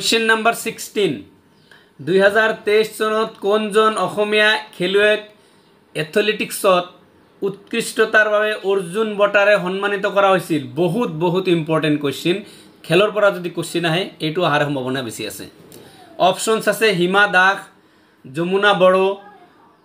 question number sixteen দুহেজাৰ তেইছ চনত কোনজন অসমীয়া খেলুৱৈক এথলেটিক্সত উৎকৃষ্টতাৰ বাবে অৰ্জুন বঁটাৰে সন্মানিত কৰা হৈছিল বহুত বহুত ইম্পৰ্টেণ্ট কুৱেশ্যন খেলৰ পৰা যদি কুৱেশ্যন আহে এইটো অহাৰ সম্ভাৱনা বেছি আছে অপশ্যনছ আছে Hima Das Jamuna Boro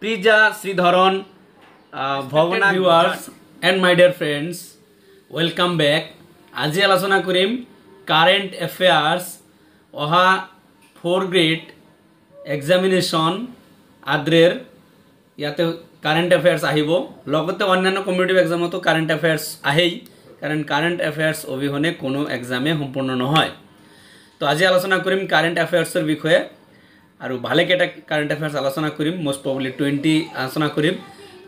Prija Sreedharan Bhawna viewers and my dear friends welcome back আজি আলোচনা কৰিম কাৰেণ্ট এফেয়াৰ্ছ অহা ফোৰ গ্ৰেড এক্সামিনেশ্যন আদ্ৰেৰ ইয়াতে কাৰেণ্ট এফেয়াৰ্ছ আহিব লগতে অন্যান্য কম্পিটিভ এক্সামতো কাৰেণ্ট এফেয়াৰ্ছ আহেই কাৰণ কাৰেণ্ট এফেয়াৰ্ছ অবিহনে কোনো এক্সামে সম্পূৰ্ণ নহয় তো আজি আলোচনা কৰিম কাৰেণ্ট এফেয়াৰ্ছৰ বিষয়ে আৰু ভালেকেইটা কাৰেণ্ট এফেয়াৰ্ছ আলোচনা কৰিম মষ্ট প্ৰবলি টুৱেণ্টি আলোচনা কৰিম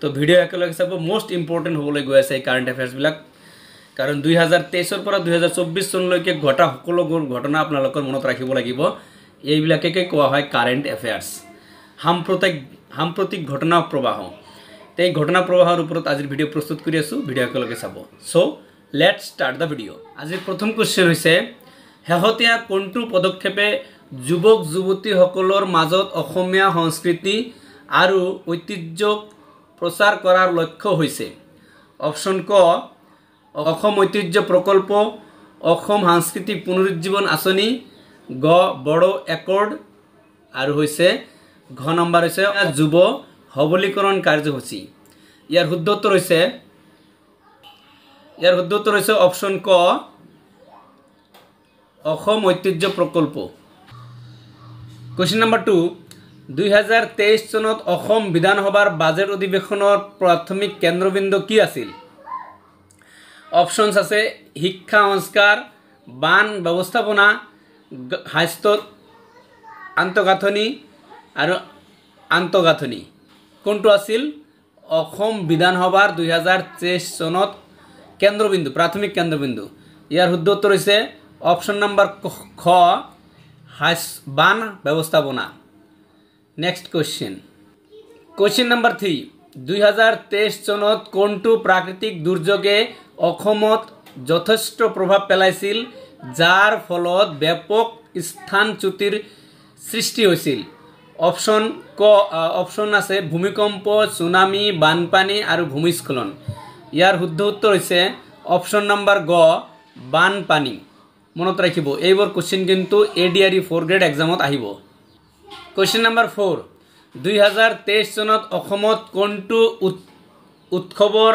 তো ভিডিঅ' একেলগে চাব মষ্ট ইম্পৰ্টেণ্ট হ'বলৈ গৈ আছে এই কাৰেণ্ট এফেয়াৰ্ছবিলাক কাৰণ দুই হাজাৰ তেইশেৰ পৰ দুই চৌব্বিছ চনলৈকে ঘটা সকলোবোৰ ঘটনা আপোনালোকৰ মনত ৰাখিব লাগিব এইবিলাককে কোৱা হয় কাৰেণ্ট এফেয়াৰ্স সাম্প্ৰতিক সাম্প্ৰতিক ঘটনা প্ৰবাহ এই ঘটনা প্ৰবাহেৰ ওপৰত আজিৰ ভিডিঅ' প্ৰস্তুত কৰি আছোঁ ভিডিঅ' একেলগে চাব so' let start the video' আজিৰ প্ৰথম কুৱেশ্যন হৈছে শেহতীয়া কোনটো পদক্ষেপে যুৱক যুৱতীসকলৰ মাজত অসমীয়া সংস্কৃতি আৰু ঐতিহ্য প্ৰচাৰ কৰাৰ লক্ষ্য হৈছে অপশ্যন ক অসম ঐতিহ্য প্রকল্প অসম সাংস্কৃতিক পুনরুজ্জীবন আসনি গ বড়ো একর্ড আর হয়েছে ঘ নম্বর হয়েছে যুব সবলীকরণ কার্যসূচী ইয়ার শুদ্ধ উত্তর হয়েছে ইয়ার শুদ্ধ উত্তর হয়েছে অপশন ক অসম ঐতিহ্য প্রকল্প কুয়েশন নম্বর টু দুই হাজার তেইশ চনত বিধানসভার বাজেট অধিবেশনের প্রাথমিক কেন্দ্রবিন্দু কি আছিল অপশনস আছে শিক্ষা সংস্কার বান ব্যৱস্থাপনা স্বাস্থ্য আন্তঃগাঁথনি আৰু আন্তঃগাঁথনি কোনটো আছিল অসম বিধানসভাৰ দুহেজাৰ তেইছ চনত কেন্দ্ৰবিন্দু প্ৰাথমিক কেন্দ্ৰবিন্দু ইয়াৰ শুদ্ধ উত্তৰ হৈছে অপশ্যন নম্বৰ খ বান ব্যৱস্থাপনা next question question number three দুই হাজাৰ তেইছ চনত কোনটো প্ৰাকৃতিক দুৰ্যোগে অসমত যথেষ্ট প্ৰভাৱ পেলাইছিল যাৰ ফলত ব্যাপক স্থানচ্যুতিৰ সৃষ্টি হৈছিল অপশ্যন ক অপশ্যন আছে ভূমিকম্প চুনামি বানপানী আৰু ভূমিস্খলন ইয়াৰ শুদ্ধ উত্তৰ হৈছে অপশ্যন নম্বৰ গ বানপানী মনত ৰাখিব এইবোৰ কুৱেশ্যন কিন্তু A D R E four grade এক্সামত আহিব কুৱেশ্যন নম্বৰ ফ'ৰ দুই হাজাৰ তেইছ চনত অসমত কোনটো উৎ উৎসৱৰ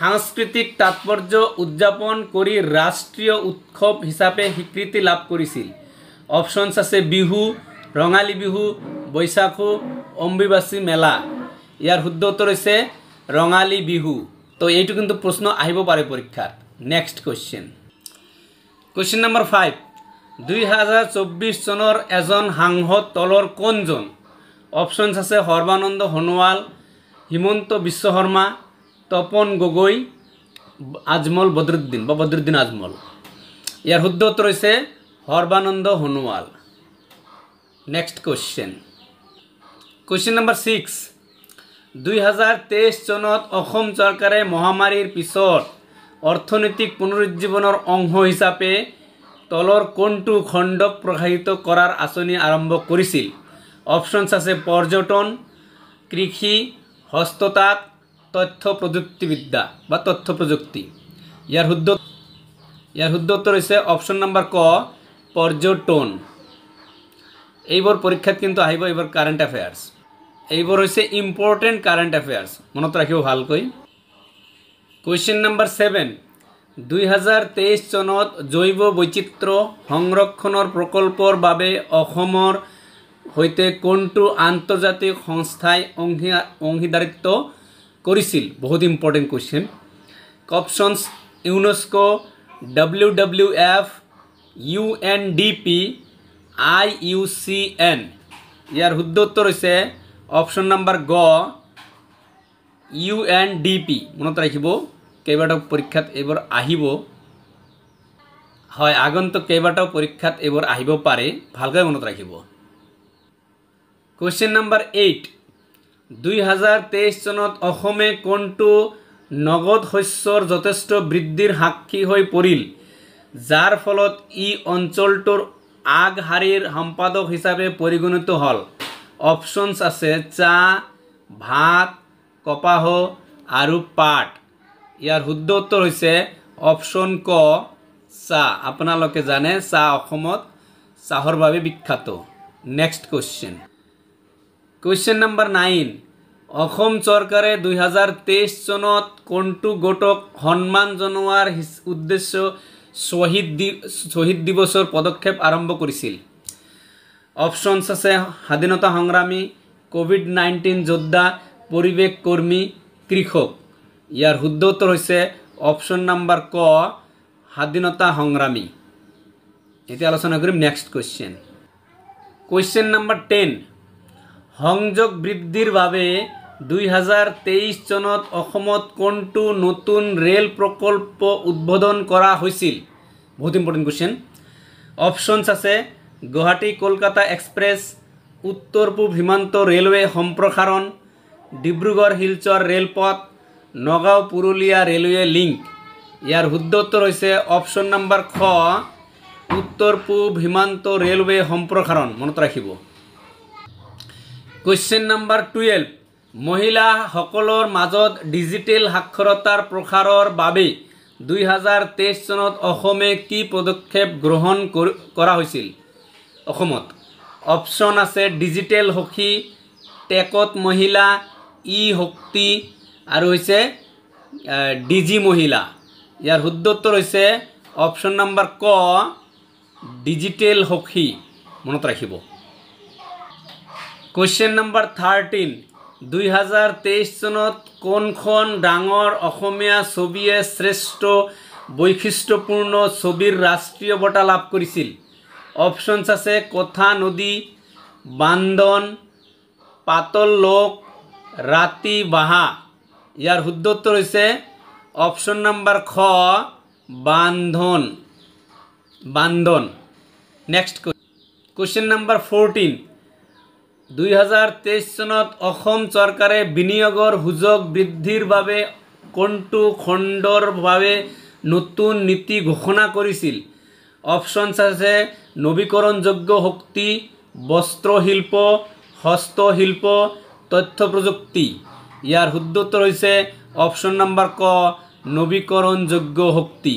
সাংস্কৃতিক তাৎপৰ্য উদযাপন কৰি ৰাষ্ট্ৰীয় উৎসৱ হিচাপে স্বীকৃতি লাভ কৰিছিল অপশ্যনছ আছে বিহু ৰঙালী বিহু বৈশাখু অম্বুবাচী মেলা ইয়াৰ শুদ্ধ উত্তৰ হৈছে ৰঙালী বিহু তো এইটো কিন্তু প্ৰশ্ন আহিব পাৰে পৰীক্ষাত next question question number five দুই হাজাৰ চৌব্বিছ চনৰ এজন সাংসদ তলৰ কোনজন অপশ্যনছ আছে সৰ্বানন্দ সোণোৱাল হিমন্ত বিশ্ব শৰ্মা তপন গগৈ আজমল বদরুদ্দিন বা বদরুদ্দিন আজমল ইয়ার হুদ্যত রয়েছে হরবানন্দ হনুয়াল next question question number six দুই হাজাৰ তেইছ চনত অসম চৰকাৰে মহামাৰীৰ পিছত অৰ্থনৈতিক পুনৰুজ্জীৱনৰ অংশ হিচাপে তলৰ কোনটো খণ্ডক প্ৰসাৰিত কৰাৰ আঁচনি আৰম্ভ কৰিছিল অপশ্যনছ আছে পৰ্যটন কৃষি হস্ততাঁত তথ্য প্রযুক্তিবিদ্যা বা তথ্য প্রযুক্তি ইয়ার হুদ্দ ইয়ার হুদ্দ উত্তর হয়েছে অপশন নাম্বার ক পর্যটন এইবার পরীক্ষাত কিন্তু আহিব এইবার কারেন্ট অ্যাফেয়ার্স এইবার হয়েছে ইম্পর্টেন্ট কারেন্ট অ্যাফেয়ার্স মনত রাখিব ভালকৈ কুৱেশ্যন নাম্বাৰ ছেভেন দুই হাজাৰ তেইছ চনত জৈৱ বৈচিত্ৰ সংৰক্ষণৰ প্ৰকল্পৰ বাবে অসমৰ সৈতে কোনটো আন্তৰ্জাতিক সংস্থাই অংশী অংশীদাৰিত্ব কৰিছিল বহুত important question options UNESCO W W F U N D P I U C N ইয়াৰ শুদ্ধ উত্তৰ হৈছে অপশ্যন নম্বৰ গ ইউ এন ডি পি মনত ৰাখিব কেইবাটাও পৰীক্ষাত এইবোৰ আহিব হয় আগন্তুক কেইবাটাও পৰীক্ষাত এইবোৰ আহিব পাৰে ভালকৈ মনত ৰাখিব কুৱেশ্যন নম্বৰ এইট দুই হাজাৰ তেইছ চনত অসমে কোনটো নগদ শস্যৰ যথেষ্ট বৃদ্ধিৰ সাক্ষী হৈ পৰিল যাৰ ফলত ই অঞ্চলটোৰ আগশাৰীৰ সম্পাদক হিচাপে পৰিগণিত হ'ল অপশ্যনছ আছে চাহ ভাত কপাহ আৰু পাট ইয়াৰ শুদ্ধ উত্তৰ হৈছে অপশ্যন ক চাহ আপোনালোকে জানে চাহ অসমত চাহৰ বাবে বিখ্যাত next question question number nine অসম চৰকাৰে দুহেজাৰ তেইছ চনত কোনটো গোটক সন্মান জনোৱাৰ উদ্দেশ্য শ্বহীদ দি শ্বহীদ দিৱসৰ পদক্ষেপ আৰম্ভ কৰিছিল অপশ্যনছ আছে স্বাধীনতা সংগ্ৰামী ক'ভিড নাইণ্টিন যোদ্ধা পৰিৱেশ কৰ্মী কৃষক ইয়াৰ শুদ্ধ উত্তৰ হৈছে অপশ্যন নম্বৰ ক স্বাধীনতা সংগ্ৰামী এতিয়া আলোচনা কৰিম next question question number ten সংযোগ বৃদ্ধিৰ বাবে দুই হাজাৰ তেইছ চনত অসমত কোনটো নতুন ৰেল প্ৰকল্প উদ্বোধন কৰা হৈছিল বহুত ইম্পৰ্টেণ্ট কুৱেশ্যন অপশ্যনছ আছে গুৱাহাটী কলকাতা এক্সপ্ৰেছ উত্তৰ পূব সীমান্ত ৰেলৱে সম্প্ৰসাৰণ ডিব্ৰুগড় শিলচৰ ৰেলপথ নগাঁও পুৰুলীয়া ৰেলৱে লিংক ইয়াৰ শুদ্ধ উত্তৰ হৈছে অপশ্যন নম্বৰ খ উত্তৰ পূব সীমান্ত ৰেলৱে সম্প্ৰসাৰণ মনত ৰাখিব কুৱেশ্যন নম্বৰ টুৱেল্ভ মহিলাসকলৰ মাজত ডিজিটেল সাক্ষৰতাৰ প্ৰসাৰৰ বাবে দুহেজাৰ তেইছ চনত অসমে কি পদক্ষেপ গ্ৰহণ কৰা হৈছিল অসমত অপশ্যন আছে ডিজিটেল সখী টেকত মহিলা ই শক্তি আৰু হৈছে ডিজি মহিলা ইয়াৰ শুদ্ধ উত্তৰ হৈছে অপশ্যন নম্বৰ ক ডিজিটেল সখী মনত ৰাখিব কুৱেশ্যন নম্বৰ থাৰ্টিন দুই হাজাৰ তেইছ চনত কোনখন ডাঙৰ অসমীয়া ছবিয়ে শ্ৰেষ্ঠ বৈশিষ্ট্যপূৰ্ণ ছবিৰ ৰাষ্ট্ৰীয় বঁটা লাভ কৰিছিল অপশ্যনছ আছে কথা নদী বান্দন পাতল লোক ৰাতি বাহা ইয়াৰ শুদ্ধ উত্তৰ হৈছে অপশ্যন নাম্বাৰ খ বান্ধন বান্ধন নেক্সট কুৱেশ্যন নাম্বাৰ ফৰ্টিন দুহেজাৰ তেইছ চনত চৰকাৰে বিনিয়োগৰ সুযোগ বৃদ্ধিৰ বাবে কোনটো খণ্ডৰ বাবে নতুন নীতি ঘোষণা কৰিছিল অপশ্যনছ আছে নৱীকৰণযোগ্য শক্তি বস্ত্ৰশিল্প হস্তশিল্প তথ্য প্ৰযুক্তি ইয়াৰ শুদ্ধোত্তৰ হৈছে অপশ্যন নম্বৰ ক নৱীকৰণযোগ্য শক্তি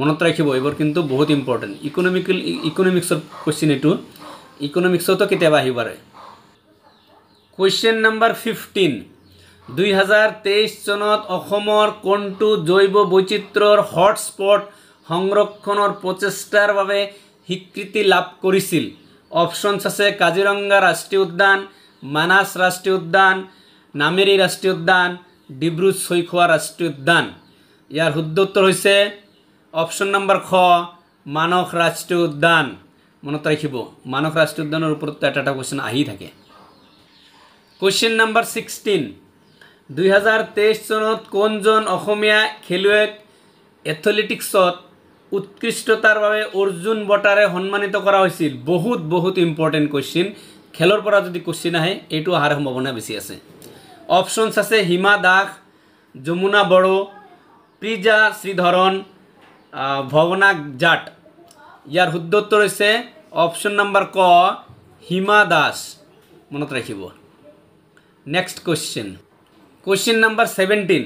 মনত ৰাখিব এইবোৰ কিন্তু বহুত ইম্পৰ্টেণ্ট ইকনমিকেল ইকনমিক্সত কুৱেশ্যন এইটো ইকনমিক্সতো কেতিয়াবা আহিব পাৰে কুৱেশ্যন নম্বৰ ফিফটিন দুই হাজাৰ তেইছ চনত অসমৰ কোনটো জৈৱ বৈচিত্ৰৰ হটস্পট সংৰক্ষণৰ প্ৰচেষ্টাৰ বাবে স্বীকৃতি লাভ কৰিছিল অপশ্যনছ আছে কাজিৰঙা ৰাষ্ট্ৰীয় উদ্যান মানাছ ৰাষ্ট্ৰীয় উদ্যান নামেৰি ৰাষ্ট্ৰীয় উদ্যান ডিব্ৰু চৈখোৱা ৰাষ্ট্ৰীয় উদ্যান ইয়াৰ শুদ্ধ উত্তৰ হৈছে অপশ্যন নম্বৰ খ মানস ৰাষ্ট্ৰীয় উদ্যান মনত ৰাখিব মানস ৰাষ্ট্ৰীয় উদ্যানৰ ওপৰত এটা এটা কুৱেশ্যন আহি থাকে কুৱেশ্যন নম্বৰ ছিক্সটিন দুহেজাৰ তেইছ চনত কোনজন অসমীয়া খেলুৱৈক এথলেটিক্সত উৎকৃষ্টতাৰ বাবে অৰ্জুন বঁটাৰে সন্মানিত কৰা হৈছিল বহুত বহুত ইম্পৰ্টেণ্ট কুৱেশ্যন খেলৰ পৰা যদি কুৱেশ্যন আহে এইটো অহাৰ সম্ভাৱনা বেছি আছে অপশ্যনছ আছে হিমা দাস যমুনা বড়ো প্ৰিজা শ্ৰীধৰণ ভৱনা জাট ইয়াৰ শুদ্ধ উত্তৰ হৈছে অপশ্যন নম্বৰ ক হিমা দাস মনত ৰাখিব next question question number seventeen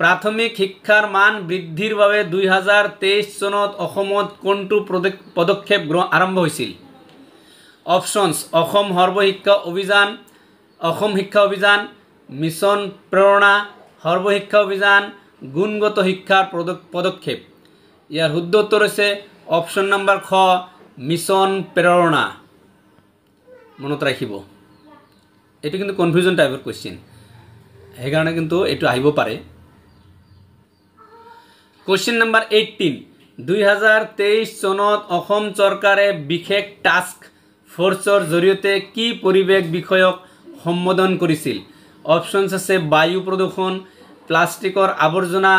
প্ৰাথমিক শিক্ষাৰ মান বৃদ্ধিৰ বাবে দুই হাজাৰ তেইছ চনত অসমত কোনটো পদক্ষেপ আৰম্ভ হৈছিল অপশ্যনছ অসম সৰ্বশিক্ষা অভিযান অসম শিক্ষা অভিযান মিছন প্ৰেৰণা সৰ্বশিক্ষা অভিযান গুণগত শিক্ষাৰ পদ পদক্ষেপ ইয়াৰ শুদ্ধ উত্তৰ হৈছে অপশ্যন নম্বৰ খ মিছন প্ৰেৰণা মনত ৰাখিব এইটো কিন্তু কনফিউজন টাইপৰ কুৱেশ্যন সেইকাৰণে কিন্তু এইটো আহিব পাৰে কুৱেশ্যন নম্বৰ এইটিন দুই হাজাৰ তেইছ চনত অসম চৰকাৰে বিশেষ টাস্ক ফৰ্চৰ জৰিয়তে কি পৰিৱেশ বিষয়ক সম্বোধন কৰিছিল অপশ্যনছ আছে বায়ু প্ৰদূষণ প্লাষ্টিকৰ আৱৰ্জনা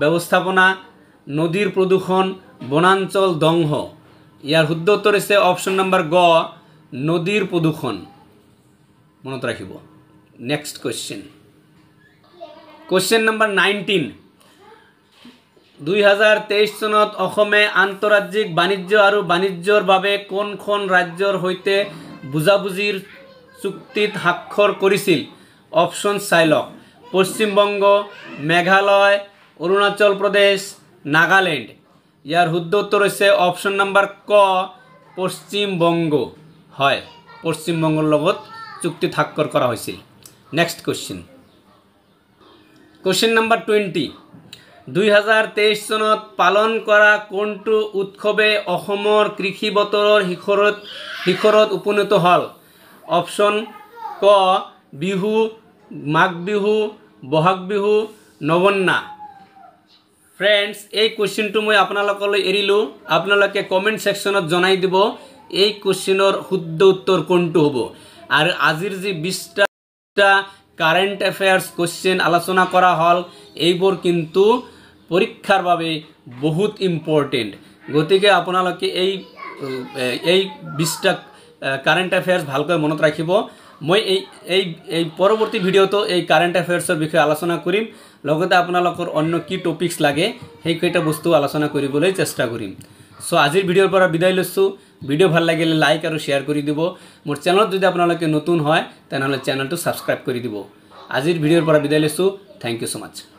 ব্যৱস্থাপনা নদীৰ প্ৰদূষণ বনাঞ্চল দংশ ইয়াৰ শুদ্ধ উত্তৰ হৈছে অপশ্যন নম্বৰ গ নদীৰ প্ৰদূষণ মনত ৰাখিব next question question number nineteen দুই হাজাৰ তেইছ চনত অসমে আন্তঃৰাজ্যিক বাণিজ্য আৰু বাণিজ্যৰ বাবে কোনখন ৰাজ্যৰ সৈতে বুজাবুজিৰ চুক্তিত স্বাক্ষৰ কৰিছিল অপশ্যন চাই লওক পশ্চিমবংগ মেঘালয় অৰুণাচল প্ৰদেশ নাগালেণ্ড ইয়াৰ শুদ্ধ উত্তৰ হৈছে অপশ্যন নম্বৰ ক পশ্চিমবংগ হয় পশ্চিমবংগৰ লগত চুক্তি স্বাক্ষর করা হয়েছিল next question question number twenty দুই হাজার তেইশ চনত পালন করা কোনটো উৎসবে কৃষি বতরের শিখরত শিখরত উপনীত হল অপশন ক বিহু মাঘ বিহু বহাগ বিহু নবন্যা ফ্রেন্ডস এই কোশ্চিনটো মই আপনাদের এরিলো আপনাদের কমেন্ট সেকশনত জনাই দিব এই কোশ্চিনের শুদ্ধ উত্তর কোনটো হব আর আজির যে বিশটা কারেন্ট এফেয়ার্স কোশ্চেন আলোচনা করা হল এইবর কিন্তু পরীক্ষার বাবে বহুত ইম্পর্টেন্ট গতি আপনাদেরকে এই এই বিশটা কারেন্ট এফেয়ার্স ভালকে মনত রাখব মই এই এই এই পরবর্তী ভিডিওতো এই কারেন্ট এফেয়ার্সের বিষয়ে আলোচনা করিম লগতে আপনার অন্য কি টপিক্স লাগে সেইকটা বস্তু আলোচনা করবলে চেষ্টা করিম সো আজির ভিডিওর পর বিদায় লোসো ভিডিঅ' ভাল লাগিলে লাইক আৰু শ্বেয়াৰ কৰি দিব মোৰ চেনেলত যদি আপোনালোকে নতুন হয় তেনেহ'লে চেনেলটো ছাবস্ক্ৰাইব কৰি দিব আজিৰ ভিডিঅ'ৰ পৰা বিদায় লৈছোঁ থেংক ইউ ছ' মাছ